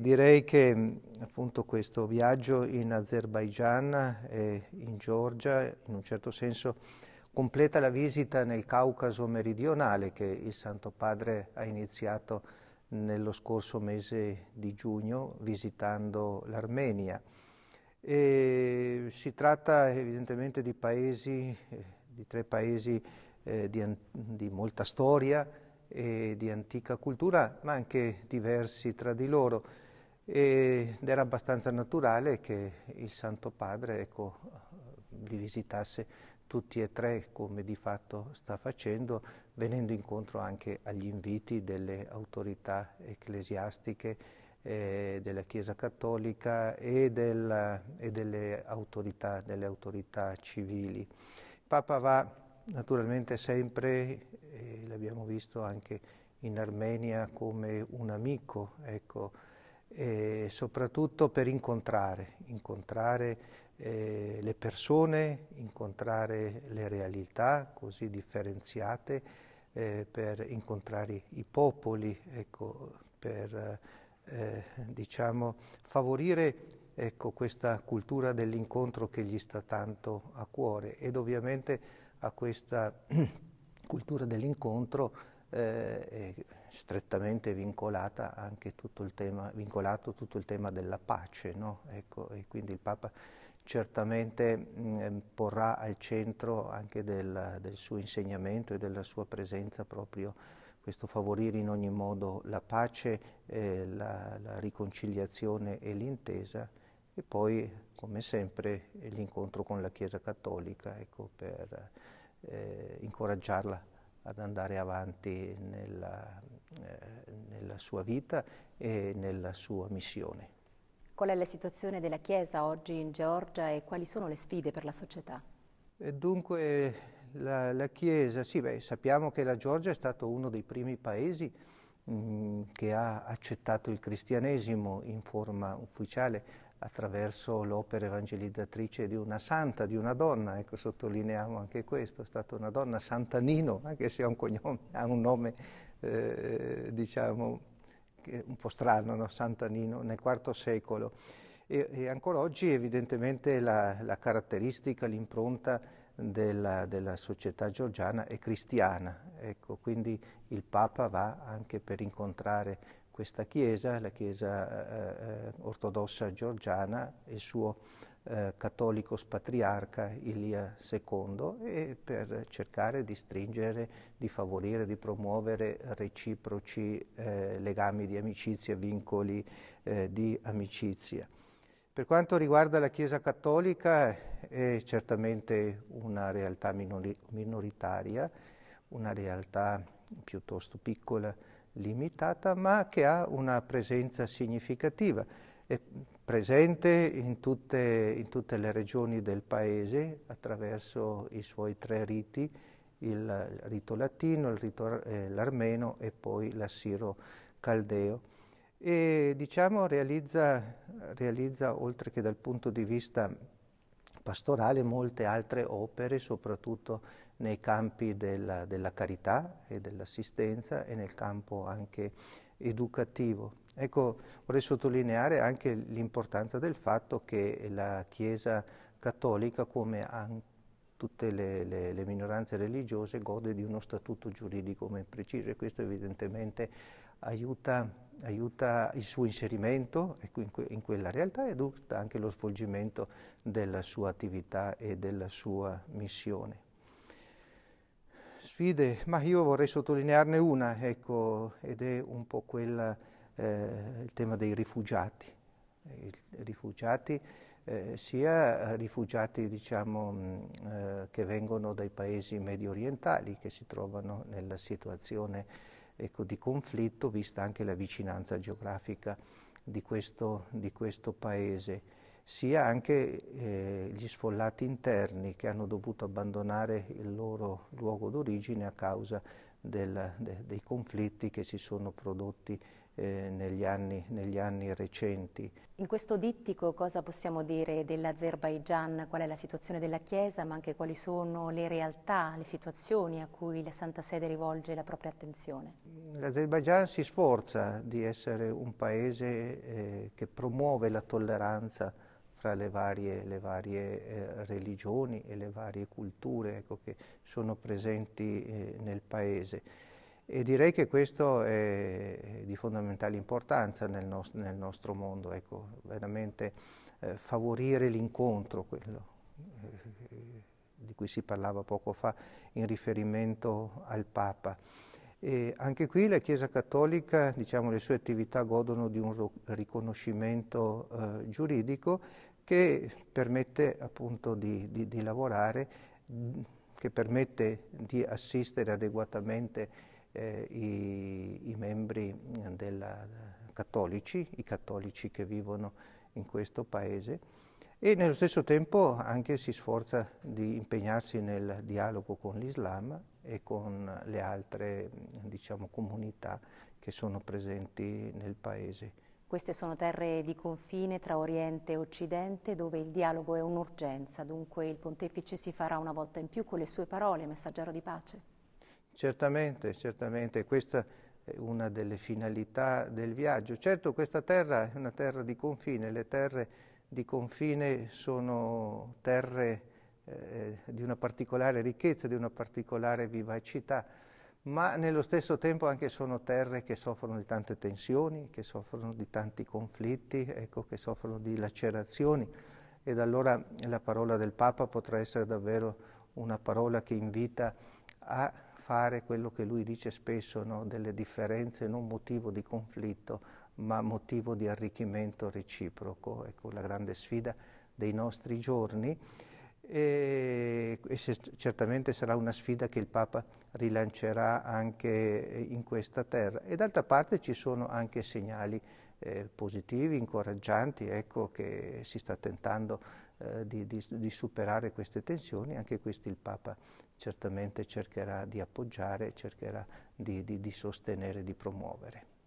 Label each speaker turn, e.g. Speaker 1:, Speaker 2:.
Speaker 1: Direi che mm, appunto, questo viaggio in Azerbaigian e in Georgia in un certo senso completa la visita nel Caucaso meridionale che il Santo Padre ha iniziato nello scorso mese di giugno visitando l'Armenia. si tratta evidentemente di, paesi, eh, di tre paesi eh, di, di molta storia e di antica cultura, ma anche diversi tra di loro ed era abbastanza naturale che il Santo Padre ecco, li visitasse tutti e tre, come di fatto sta facendo, venendo incontro anche agli inviti delle autorità ecclesiastiche eh, della Chiesa Cattolica e, della, e delle, autorità, delle, autorità, civili. Papa va naturalmente sempre, eh, l'abbiamo visto anche in Armenia, come un amico, ecco, e soprattutto per incontrare, incontrare eh, le persone, incontrare le realtà così differenziate, eh, per incontrare i popoli, ecco, per eh, diciamo, favorire ecco, questa cultura dell'incontro che gli sta tanto a cuore ed ovviamente a questa cultura dell'incontro eh, strettamente vincolata anche tutto il tema, vincolato tutto il tema della pace. No? Ecco, e quindi il Papa certamente mh, mm, porrà al centro anche del, del, suo insegnamento e della sua presenza proprio questo favorire in ogni modo la pace, eh, la, la riconciliazione e l'intesa e poi, come sempre, l'incontro con la Chiesa Cattolica ecco, per eh, incoraggiarla ad andare avanti nella, eh, nella sua vita e nella sua missione. Qual è la situazione della Chiesa oggi in Georgia e quali sono le sfide per la società? E dunque la, la Chiesa, sì, beh, sappiamo che la Georgia è stato uno dei primi paesi mh, mm, che ha accettato il cristianesimo in forma ufficiale attraverso l'opera evangelizzatrice di una santa, di una donna, ecco sottolineiamo anche questo, è stata una donna, Santanino, anche se ha un, cognome, ha un nome eh, diciamo un po' strano, no? Santanino, nel IV secolo. E, e ancora oggi evidentemente la, la caratteristica, l'impronta della, della, società georgiana è cristiana, ecco, quindi il Papa va anche per incontrare questa chiesa, la chiesa eh, eh ortodossa georgiana, il suo eh, cattolico spatriarca Ilia II e per cercare di stringere, di favorire, di promuovere reciproci eh, legami di amicizia, vincoli eh, di amicizia. Per quanto riguarda la Chiesa cattolica è certamente una realtà minori minoritaria, una realtà piuttosto piccola, limitata ma che ha una presenza significativa. È presente in tutte, in tutte le regioni del paese attraverso i suoi tre riti, il rito latino, eh, l'armeno eh, e poi l'assiro caldeo. E diciamo realizza, realizza oltre che dal punto di vista pastorale molte altre opere, soprattutto nei campi della, della carità e dell'assistenza e nel campo anche educativo. Ecco, vorrei sottolineare anche l'importanza del fatto che la Chiesa cattolica, come tutte le, le, le, minoranze religiose, gode di uno statuto giuridico ben preciso e questo evidentemente aiuta aiuta il suo inserimento in quella realtà e aiuta anche lo svolgimento della sua attività e della sua missione. Sfide, ma io vorrei sottolinearne una, ecco, ed è un po' quella, eh, il tema dei rifugiati. I rifugiati, eh, sia rifugiati diciamo, mh, mm, eh, che vengono dai paesi medio orientali, che si trovano nella situazione ecco, di conflitto, vista anche la vicinanza geografica di questo, di questo paese sia anche eh, gli sfollati interni che hanno dovuto abbandonare il loro luogo d'origine a causa del, de, dei conflitti che si sono prodotti eh, negli, anni, negli, anni, recenti. In questo dittico cosa possiamo dire dell'Azerbaigian? Qual è la situazione della Chiesa, ma anche quali sono le realtà, le situazioni a cui la Santa Sede rivolge la propria attenzione? L'Azerbaigian si sforza di essere un paese eh, che promuove la tolleranza fra le varie, le varie eh, religioni e le varie culture ecco, che sono presenti eh, nel paese. E direi che questo è di fondamentale importanza nel, nos nel nostro mondo, ecco, veramente eh, favorire l'incontro, quello eh, di cui si parlava poco fa in riferimento al Papa. E anche qui la Chiesa Cattolica, diciamo, le sue attività godono di un riconoscimento eh, giuridico che permette appunto di, di, di, lavorare, che permette di assistere adeguatamente eh, i, i, membri della, cattolici, i cattolici che vivono in questo paese e nello stesso tempo anche si sforza di impegnarsi nel dialogo con l'Islam e con le altre diciamo, comunità che sono presenti nel paese. Queste sono terre di confine tra Oriente e Occidente dove il dialogo è un'urgenza, dunque il pontefice si farà una volta in più con le sue parole, messaggero di pace. Certamente, certamente, questa è una delle finalità del viaggio. Certo questa terra è una terra di confine, le terre di confine sono terre eh, di una particolare ricchezza, di una particolare vivacità, ma nello stesso tempo anche sono terre che soffrono di tante tensioni, che soffrono di tanti conflitti, ecco, che soffrono di lacerazioni ed allora la parola del Papa potrà essere davvero una parola che invita a fare quello che lui dice spesso, no? delle differenze non motivo di conflitto, ma motivo di arricchimento reciproco. Ecco la grande sfida dei nostri giorni e, e se, certamente sarà una sfida che il Papa rilancerà anche eh, in questa terra. E d'altra parte ci sono anche segnali eh, positivi, incoraggianti, ecco che si sta tentando eh, di, di, di, superare queste tensioni, anche questi il Papa certamente cercherà di appoggiare, cercherà di, di sostenere, di promuovere.